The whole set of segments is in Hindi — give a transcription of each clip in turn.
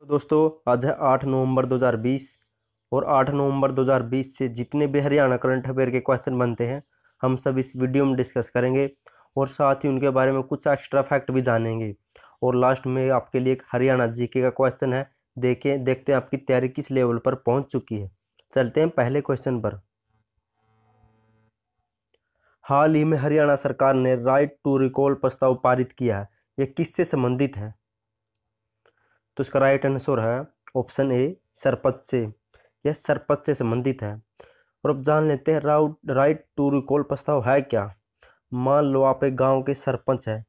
तो दोस्तों आज है आठ नवंबर 2020 और आठ नवंबर 2020 से जितने भी हरियाणा करंट अफेयर के क्वेश्चन बनते हैं हम सब इस वीडियो में डिस्कस करेंगे और साथ ही उनके बारे में कुछ एक्स्ट्रा फैक्ट भी जानेंगे और लास्ट में आपके लिए एक हरियाणा जीके का क्वेश्चन है देखें देखते हैं आपकी तैयारी किस लेवल पर पहुंच चुकी है चलते हैं पहले क्वेश्चन पर हाल ही में हरियाणा सरकार ने राइट टू रिकॉल प्रस्ताव पारित किया है यह किससे संबंधित है तो इसका राइट आंसर है ऑप्शन ए सरपंच से यह सरपंच से संबंधित है और अब जान लेते हैं राउट राइट टू रिकॉल प्रस्ताव है क्या मान लो आप एक गांव के सरपंच हैं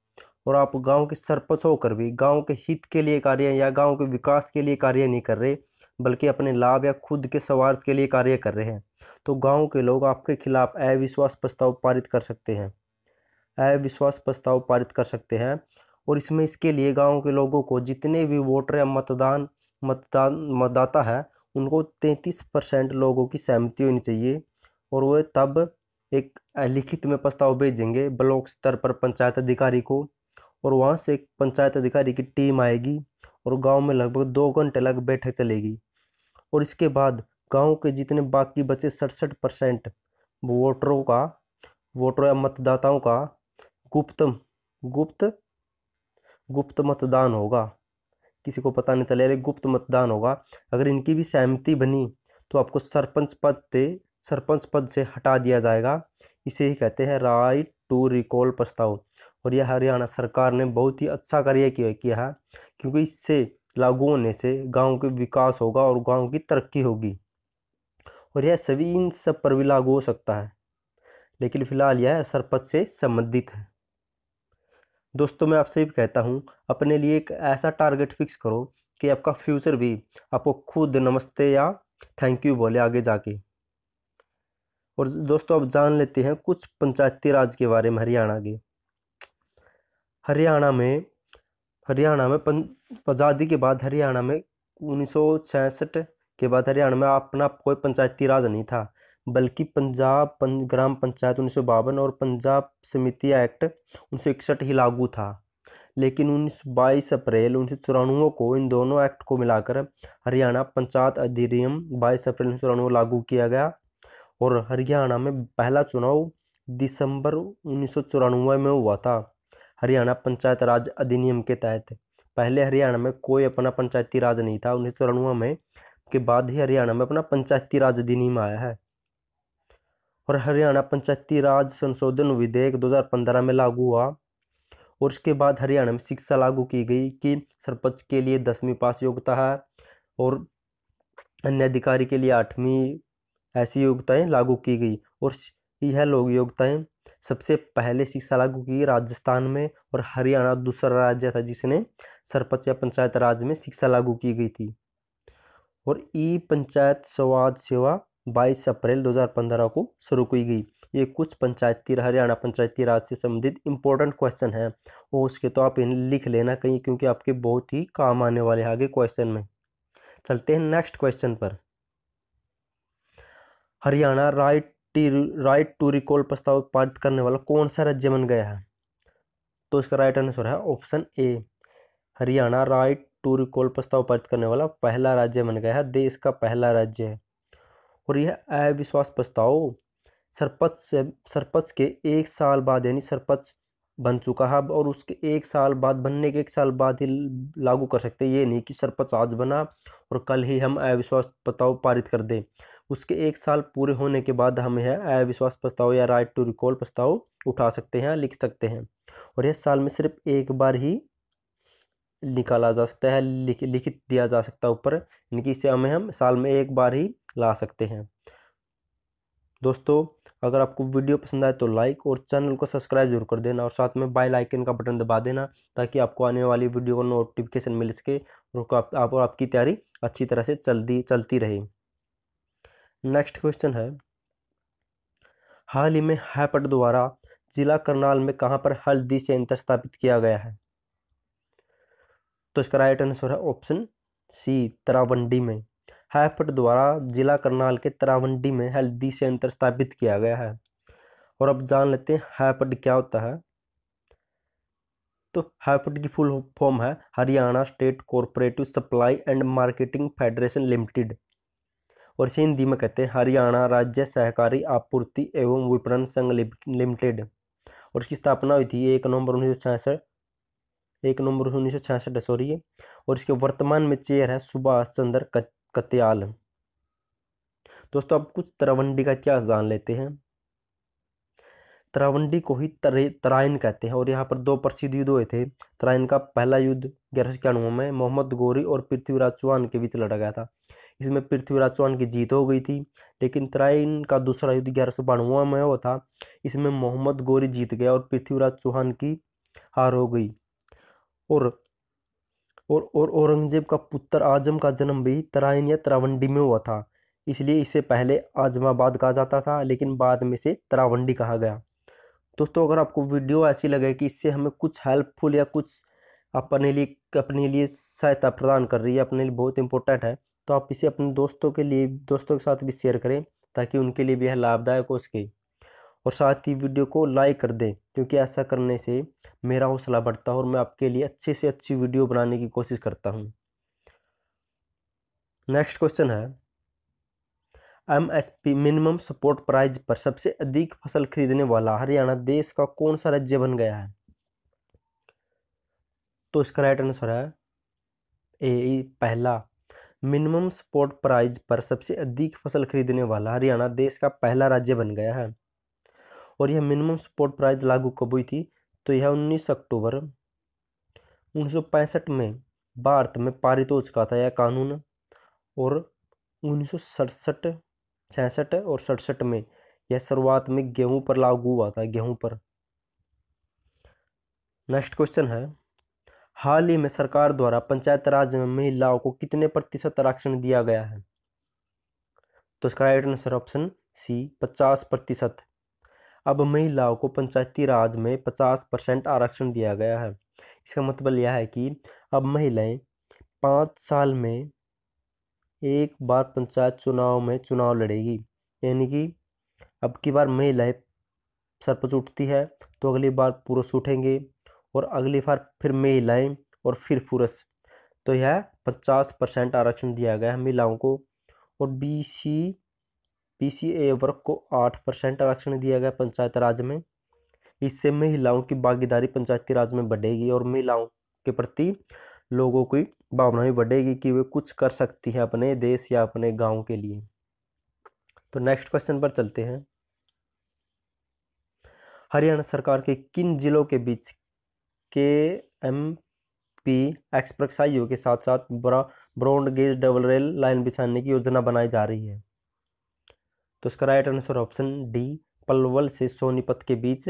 और आप गांव के सरपंच होकर भी गांव के हित के लिए कार्य या गांव के विकास के लिए कार्य नहीं कर रहे बल्कि अपने लाभ या खुद के स्वार्थ के लिए कार्य कर रहे हैं तो गांव के लोग आपके खिलाफ अविश्वास प्रस्ताव पारित कर सकते हैं अविश्वास प्रस्ताव पारित कर सकते हैं और इसमें इसके लिए गाँव के लोगों को जितने भी वोटर या मतदान मतदान मतदाता है उनको तैंतीस परसेंट लोगों की सहमति होनी चाहिए और वह तब एक लिखित में प्रस्ताव भेजेंगे ब्लॉक स्तर पर पंचायत अधिकारी को और वहाँ से एक पंचायत अधिकारी की टीम आएगी और गांव में लगभग दो घंटे लग बैठक चलेगी और इसके बाद गांव के जितने बाकी बचे सड़सठ परसेंट वोटरों का वोटरों या मतदाताओं का गुप्त गुप्त गुप्त मतदान होगा किसी को पता नहीं चले गुप्त मतदान होगा अगर इनकी भी सहमति बनी तो आपको सरपंच पद से सरपंच पद से हटा दिया जाएगा इसे ही कहते हैं राइट टू रिकॉल प्रस्ताव और यह हरियाणा सरकार ने बहुत ही अच्छा कार्य किया है क्योंकि इससे लागू होने से गांव के विकास होगा और गांव की तरक्की होगी और यह सभी इन सब पर भी लागू हो सकता है लेकिन फिलहाल यह सरपंच से संबंधित है दोस्तों मैं आपसे भी कहता हूँ अपने लिए एक ऐसा टारगेट फिक्स करो कि आपका फ्यूचर भी आपको खुद नमस्ते या थैंक यू बोले आगे जाके और दोस्तों अब जान लेते हैं कुछ पंचायती राज के बारे में हरियाणा के हरियाणा में हरियाणा में आज़ादी के बाद हरियाणा में उन्नीस के बाद हरियाणा में अपना कोई पंचायती राज नहीं था बल्कि पंजाब पं, ग्राम पंचायत उन्नीस और पंजाब समिति एक्ट उन्नीस ही लागू था लेकिन उन्नीस बाईस अप्रैल उन्नीस को इन दोनों एक्ट को मिलाकर हरियाणा पंचायत अधिनियम बाईस अप्रैल उन्नीस लागू किया गया और हरियाणा में पहला चुनाव दिसंबर उन्नीस में हुआ था हरियाणा पंचायत राज अधिनियम के तहत पहले हरियाणा में कोई अपना पंचायती राज नहीं था उन्नीस में के बाद ही हरियाणा में अपना पंचायती राज अधिनियम आया है और हरियाणा पंचायती राज संशोधन विधेयक 2015 में लागू हुआ और उसके बाद हरियाणा में शिक्षा लागू की गई कि सरपंच के लिए दसवीं पास योग्यता है और अन्य अधिकारी के लिए आठवीं ऐसी योग्यताएं लागू की गई और यह लोग योग्यताएं सबसे पहले शिक्षा लागू की राजस्थान में और हरियाणा दूसरा राज्य था जिसने सरपंच या पंचायत राज में शिक्षा लागू की गई थी और ई पंचायत स्वाद सेवा 22 अप्रैल 2015 को शुरू की गई ये कुछ पंचायती हरियाणा पंचायती राज से संबंधित इंपॉर्टेंट क्वेश्चन है और उसके तो आप इन्हें लिख लेना कहीं क्योंकि आपके बहुत ही काम आने वाले आगे क्वेश्चन में चलते हैं नेक्स्ट क्वेश्चन पर हरियाणा राइट टी राइट टू रिकॉल प्रस्ताव पारित करने वाला कौन सा राज्य बन गया है तो इसका राइट आंसर है option A Haryana right to recall प्रस्ताव पारित करने वाला पहला राज्य बन गया है देश का पहला राज्य है और यह अविश्वास प्रस्ताव सरपंच से सरपंच के एक साल बाद यानी सरपंच बन चुका है और उसके एक साल बाद बनने के एक साल बाद ही लागू कर सकते ये नहीं कि सरपंच आज बना और कल ही हम अविश्वास प्रस्ताव पारित कर दें उसके एक साल पूरे होने के बाद हम यह अविश्वास प्रस्ताव या राइट टू रिकॉल प्रस्ताव उठा सकते हैं लिख सकते हैं और यह साल में सिर्फ एक बार ही निकाला जा सकता है लिख लिखित दिया जा सकता है ऊपर इनकी इसे हमें हम साल में एक बार ही ला सकते हैं दोस्तों अगर आपको वीडियो पसंद आए तो लाइक और चैनल को सब्सक्राइब जरूर कर देना और साथ में बाय आइकन का बटन दबा देना ताकि आपको आने वाली वीडियो का नोटिफिकेशन मिल सके और आप, आप और आपकी तैयारी अच्छी तरह से चलती चलती रहे नेक्स्ट क्वेश्चन है हाल ही में हैपट द्वारा जिला करनाल में कहाँ पर हल्दी सेंटर स्थापित किया गया है तो इसका राइट आंसर है ऑप्शन सी तरावंडी में हैफट द्वारा जिला करनाल के तरावंडी में हेल्दी सेंटर स्थापित किया गया है और अब जान लेते हैं हैफट क्या होता है तो हैफट की फुल फॉर्म है Haryana state cooperative supply and marketing federation limited और इसे हिंदी में कहते हैं हरियाणा राज्य सहकारी आपूर्ति एवं विपणन संघ लिमिटेड और इसकी स्थापना हुई थी एक नवंबर उन्नीस सौ छियासठ एक नवंबर उन्नीस सौ छियासठ है सॉरी और इसके वर्तमान में चेयर है सुभाष चंद्र कत्याल दोस्तों अब कुछ तरावंडी का इतिहास जान लेते हैं तरावंडी को ही तरे तराइन कहते हैं और यहाँ पर दो प्रसिद्ध युद्ध हुए थे तराइन का पहला युद्ध ग्यारह सौ इक्यानवे में मोहम्मद गोरी और पृथ्वीराज चौहान के बीच लड़ा गया था इसमें पृथ्वीराज चौहान की जीत हो गई थी लेकिन तराइन का दूसरा युद्ध ग्यारह सौ बानवे में हुआ था इसमें मोहम्मद गोरी जीत गया और पृथ्वीराज चौहान की हार हो गई और और और औरंगजेब का पुत्र आजम का जन्म भी तराइन या तरावंडी में हुआ था इसलिए इसे पहले आजमाबाद कहा जाता था लेकिन बाद में से तरावंडी कहा गया दोस्तों अगर आपको वीडियो ऐसी लगे कि इससे हमें कुछ हेल्पफुल या कुछ अपने लिए अपने लिए सहायता प्रदान कर रही है अपने लिए बहुत इंपॉर्टेंट है तो आप इसे अपने दोस्तों के लिए दोस्तों के साथ भी शेयर करें ताकि उनके लिए भी यह लाभदायक हो सके और साथ ही वीडियो को लाइक कर दें क्योंकि ऐसा करने से मेरा हौसला बढ़ता है और मैं आपके लिए अच्छे से अच्छी वीडियो बनाने की कोशिश करता हूँ नेक्स्ट क्वेश्चन है एमएसपी मिनिमम सपोर्ट प्राइस पर सबसे अधिक फसल खरीदने वाला हरियाणा देश का कौन सा राज्य बन गया है तो इसका राइट आंसर है ए पहला मिनिमम सपोर्ट प्राइस पर सबसे अधिक फसल खरीदने वाला हरियाणा देश का पहला राज्य बन गया है और यह मिनिमम सपोर्ट प्राइस लागू कब हुई थी तो यह उन्नीस अक्टूबर उन्नीस में भारत में पारित हो चुका था यह कानून और उन्नीस सड़सठ और सड़सठ में यह शुरुआत में गेहूं पर लागू हुआ था गेहूं पर नेक्स्ट क्वेश्चन है हाल ही में सरकार द्वारा पंचायत राज में महिलाओं को कितने प्रतिशत आरक्षण दिया गया है तो इसका राइट आंसर ऑप्शन सी पचास प्रतिशत अब महिलाओं को पंचायती राज में पचास परसेंट आरक्षण दिया गया है इसका मतलब यह है कि अब महिलाएं पाँच साल में एक बार पंचायत चुनाव में चुनाव लड़ेगी यानी कि अब की बार महिलाएं सरपंच उठती है तो अगली बार पुरुष उठेंगे और अगली बार फिर महिलाएं और फिर पुरुष तो यह पचास परसेंट आरक्षण दिया गया है महिलाओं को और बी सी पीसीए वर्ग को आठ परसेंट आरक्षण दिया गया पंचायत राज में इससे महिलाओं की भागीदारी पंचायती राज में बढ़ेगी और महिलाओं के प्रति लोगों की भावना भी बढ़ेगी कि वे कुछ कर सकती हैं अपने देश या अपने गांव के लिए तो नेक्स्ट क्वेश्चन पर चलते हैं हरियाणा सरकार के किन जिलों के बीच के एम पी एक्सप्रेस हाईवे के साथ साथ broad gauge double rail line बिछाने की योजना बनाई जा रही है तो इसका right answer option D Palwal से सोनीपत के बीच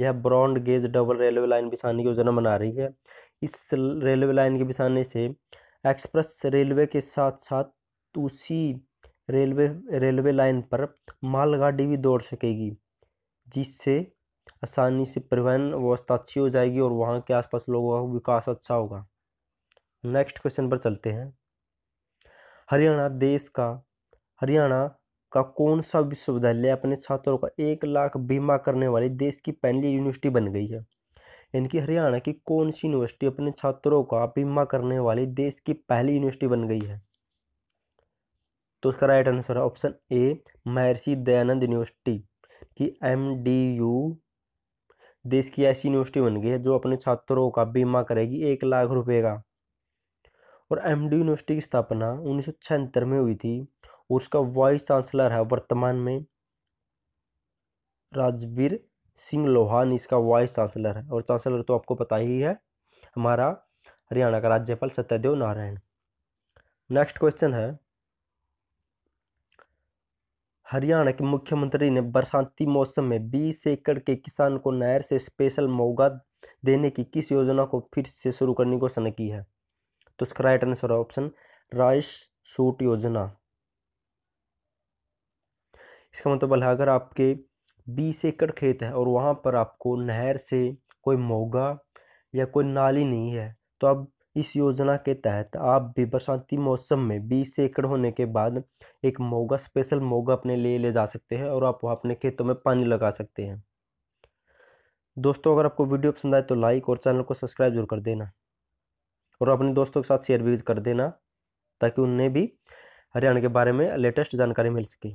यह broad gauge double railway line बिछाने की योजना बना रही है इस रेलवे लाइन के बिछाने से एक्सप्रेस रेलवे के साथ साथ उसी रेलवे रेलवे लाइन पर मालगाड़ी भी दौड़ सकेगी जिससे आसानी से परिवहन व्यवस्था अच्छी हो जाएगी और वहाँ के आसपास लोगों का विकास अच्छा होगा नेक्स्ट क्वेश्चन पर चलते हैं हरियाणा देश का हरियाणा का कौन सा विश्वविद्यालय अपने छात्रों का एक लाख बीमा करने वाली देश की पहली यूनिवर्सिटी बन गई है यानी कि हरियाणा की कौन सी यूनिवर्सिटी अपने छात्रों का बीमा करने वाली देश की पहली यूनिवर्सिटी बन गई है तो उसका राइट आंसर है option A Maharshi Dayanand university की एम देश की ऐसी यूनिवर्सिटी बन गई है जो अपने छात्रों का बीमा करेगी एक लाख रुपए का और एम यूनिवर्सिटी की स्थापना उन्नीस में हुई थी उसका वाइस चांसलर है वर्तमान में राजवीर सिंह लोहान इसका वाइस चांसलर है और चांसलर तो आपको पता ही है हमारा हरियाणा का राज्यपाल सत्यदेव नारायण नेक्स्ट क्वेश्चन है हरियाणा के मुख्यमंत्री ने बरसाती मौसम में बीस एकड़ के किसान को नहर से स्पेशल मौका देने की किस योजना को फिर से शुरू करने की घोषणा की है तो इसका राइट आंसर ऑप्शन राइस सूट योजना इसका मतलब है अगर आपके बीस एकड़ खेत है और वहाँ पर आपको नहर से कोई मोगा या कोई नाली नहीं है तो अब इस योजना के तहत आप भी बरसाती मौसम में बीस एकड़ होने के बाद एक मोगा स्पेशल मोगा अपने लिए ले जा सकते हैं और आप वहाँ अपने खेतों में पानी लगा सकते हैं दोस्तों अगर आपको वीडियो पसंद आए तो लाइक और चैनल को सब्सक्राइब जरूर कर देना और अपने दोस्तों के साथ शेयर भी कर देना ताकि उन्हें भी हरियाणा के बारे में लेटेस्ट जानकारी मिल सके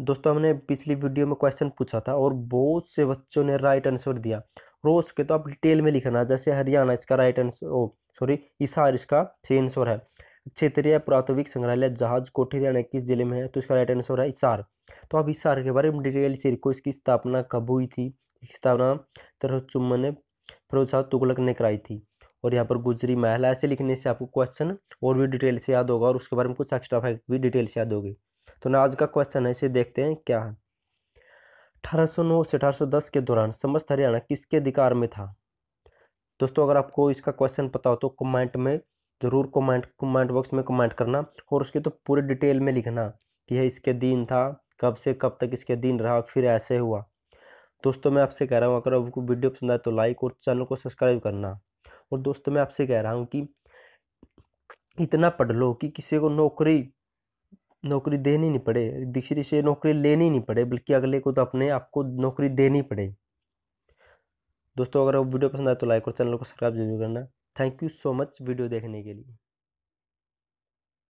दोस्तों हमने पिछली वीडियो में क्वेश्चन पूछा था और बहुत से बच्चों ने राइट आंसर दिया रोज के तो आप डिटेल में लिखना जैसे हरियाणा इसका राइट आंसर ओ सॉरी इसार इसका सही आंसर है क्षेत्रीय प्राथमिक संग्रहालय जहाज कोठी हरियाणा किस जिले में है तो इसका राइट आंसर है इसार तो आप इशार के बारे में डिटेल से लिखो इसकी स्थापना कब हुई थी इसकी स्थापना तरह चुम्बन ने फिरोज शाह तुगलक ने कराई थी और यहाँ पर गुजरी महल ऐसे लिखने से आपको क्वेश्चन और भी डिटेल से याद होगा और उसके बारे में कुछ एक्स्ट्रा फैक्ट भी डिटेल से याद होगी तो ना आज का क्वेश्चन है इसे देखते हैं क्या है अठारह सौ नौ से अठारह सौ दस के दौरान समस्त हरियाणा किसके अधिकार में था दोस्तों अगर आपको इसका क्वेश्चन पता हो तो कमेंट में ज़रूर कमेंट कमेंट बॉक्स में कमेंट करना और उसके तो पूरे डिटेल में लिखना कि यह इसके दिन था कब से कब तक इसके दिन रहा फिर ऐसे हुआ दोस्तों मैं आपसे कह रहा हूँ अगर आपको वीडियो पसंद आए तो लाइक और चैनल को सब्सक्राइब करना और दोस्तों मैं आपसे कह रहा हूँ कि इतना पढ़ लो कि किसी को नौकरी नौकरी देनी नहीं पड़े दूसरी से नौकरी लेनी नहीं पड़े बल्कि अगले को तो अपने आप को नौकरी देनी पड़े दोस्तों अगर वीडियो पसंद आए तो लाइक और चैनल को सब्सक्राइब जरूर करना thank you so much video देखने के लिए